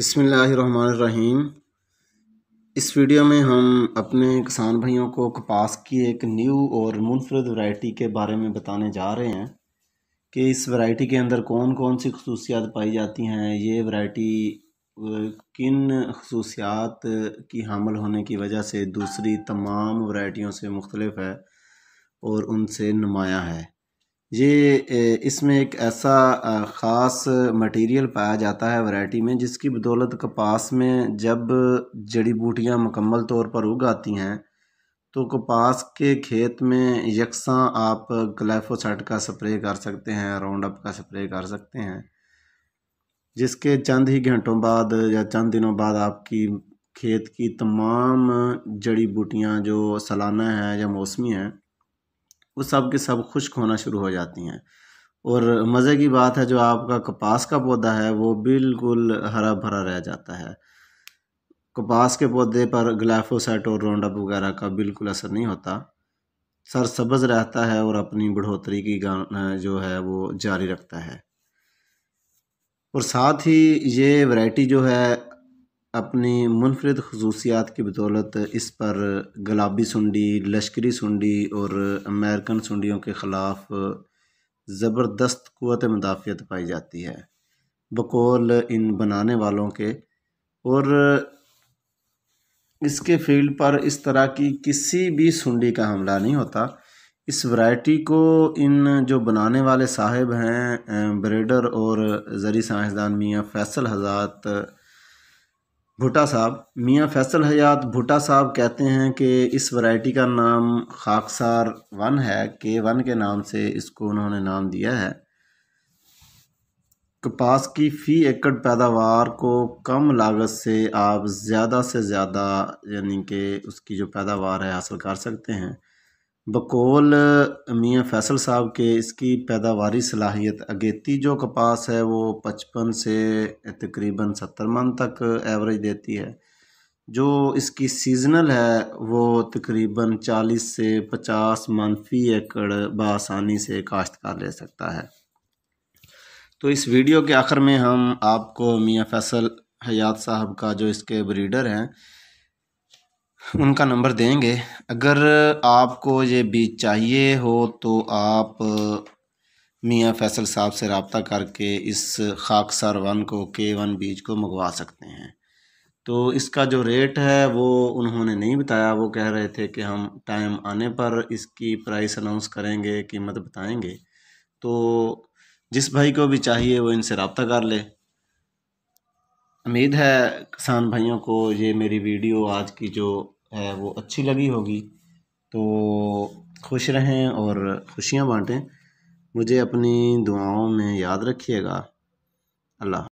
बसमीम इस वीडियो में हम अपने किसान भाइयों को कपास की एक न्यू और मुनफरद वैरायटी के बारे में बताने जा रहे हैं कि इस वैरायटी के अंदर कौन कौन सी खसूसियात पाई जाती हैं ये वैरायटी किन खसूसियात की हामल होने की वजह से दूसरी तमाम वैरायटियों से मुख्तलफ़ है और उनसे नुमाया है ये इसमें एक ऐसा ख़ास मटेरियल पाया जाता है वैरायटी में जिसकी बदौलत कपास में जब जड़ी बूटियां मुकम्मल तौर पर उग आती हैं तो कपास के खेत में यकसा आप ग्लाइफोसाइट का स्प्रे कर सकते हैं राउंड अप का स्प्रे कर सकते हैं जिसके चंद ही घंटों बाद या चंद दिनों बाद आपकी खेत की तमाम जड़ी बूटियाँ जो सालाना हैं या मौसमी हैं वो सब के सब खुश्क होना शुरू हो जाती हैं और मज़े की बात है जो आपका कपास का पौधा है वो बिल्कुल हरा भरा रह जाता है कपास के पौधे पर ग्लाफोसाइट और रोंडप वगैरह का बिल्कुल असर नहीं होता सर सबज रहता है और अपनी बढ़ोतरी की जो है वो जारी रखता है और साथ ही ये वैरायटी जो है अपनी मुनफरद खसूसियात की बदौलत इस पर गुलाबी सुंडी लश्करी सुंडी और अमेरिकन सुंडियों के ख़िलाफ़ ज़बरदस्त क़वत मुदाफ़त पाई जाती है बकौल इन बनाने वालों के और इसके फील्ड पर इस तरह की किसी भी सुंडी का हमला नहीं होता इस वैरायटी को इन जो बनाने वाले साहिब हैं ब्रेडर और ज़री साइंसदान मियाँ फैसल हज़ात भुटा साहब मियाँ फैसल हयात भुटा साहब कहते हैं कि इस वैरायटी का नाम खाकसार वन है के वन के नाम से इसको उन्होंने नाम दिया है कपास की फ़ी एकड़ पैदावार को कम लागत से आप ज़्यादा से ज़्यादा यानी कि उसकी जो पैदावार है हासिल कर सकते हैं बकोल मियाँ फैसल साहब के इसकी पैदावारी सलाहियत अगेती जो कपास है वो पचपन से तकरीबन सत्तर मन तक एवरेज देती है जो इसकी सीजनल है वो तकरीबन चालीस से पचास मन फी एकड़ बसानी से कर ले सकता है तो इस वीडियो के आखिर में हम आपको मियाँ फैसल हयात साहब का जो इसके ब्रीडर हैं उनका नंबर देंगे अगर आपको ये बीज चाहिए हो तो आप मियाँ फैसल साहब से रबता करके इस खाकसार वन को के वन बीज को मंगवा सकते हैं तो इसका जो रेट है वो उन्होंने नहीं बताया वो कह रहे थे कि हम टाइम आने पर इसकी प्राइस अनाउंस करेंगे कीमत बताएंगे तो जिस भाई को भी चाहिए वो इनसे रबता कर ले उम्मीद है किसान भाइयों को ये मेरी वीडियो आज की जो है वो अच्छी लगी होगी तो खुश रहें और खुशियाँ बांटें मुझे अपनी दुआओं में याद रखिएगा अल्लाह